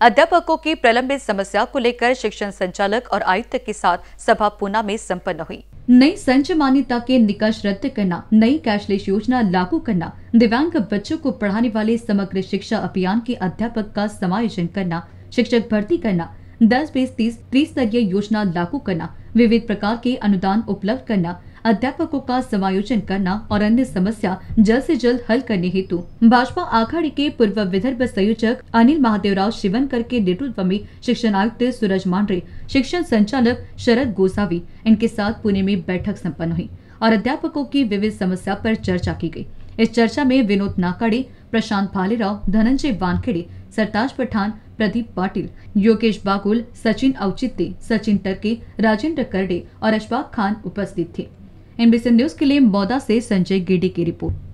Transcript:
अध्यापकों की प्रलंबित समस्या को लेकर शिक्षण संचालक और आयुक्त के साथ सभा पूना में संपन्न हुई नई संच मान्यता के निकष रद्द करना नई कैशलेस योजना लागू करना दिव्यांग बच्चों को पढ़ाने वाले समग्र शिक्षा अभियान के अध्यापक का समायोजन करना शिक्षक भर्ती करना दस बीस तीस त्रिस्तरीय योजना लागू करना विविध प्रकार के अनुदान उपलब्ध करना अध्यापकों का समायोजन करना और अन्य समस्या जल्द से जल्द हल करने हेतु भाजपा आघाड़ी के पूर्व विदर्भ संयोजक अनिल महादेवराव शिवनकर के नेतृत्व में शिक्षण आयुक्त सूरज मांडरे शिक्षण संचालक शरद गोसावी इनके साथ पुणे में बैठक सम्पन्न हुई और अध्यापकों की विविध समस्या पर चर्चा की गई इस चर्चा में विनोद नाकाड़े प्रशांत भालेराव धनंजय वानखेड़े सरताज पठान प्रदीप पाटिल योगेश बागुल सचिन औचित्य सचिन टर्के राजेंद्र करडे और अशफाक खान उपस्थित थे एनबीसी न्यूज के लिए मौदा से संजय गिडी की रिपोर्ट